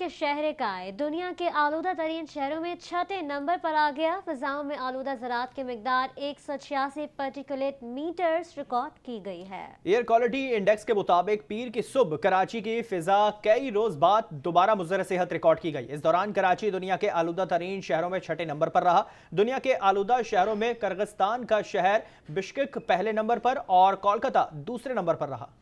के शहर का है दुनिया के आलूदा तरीन शहरों में छठे नंबर पर आ गया फिजाओं में आलूदा जरात के मकदार एक सौ छियासी पर्टिकुलेट मीटर रिकॉर्ड की गई है एयर क्वालिटी इंडेक्स के मुताबिक पीर की सुबह कराची की फिजा कई रोज बाद दोबारा मुजर सेहत रिकॉर्ड की गई इस दौरान कराची दुनिया के आलूदा तरीन शहरों में छठे नंबर पर रहा दुनिया के आलूदा शहरों में कर्गस्तान का शहर बिश्क पहले नंबर पर और कोलकाता दूसरे नंबर पर रहा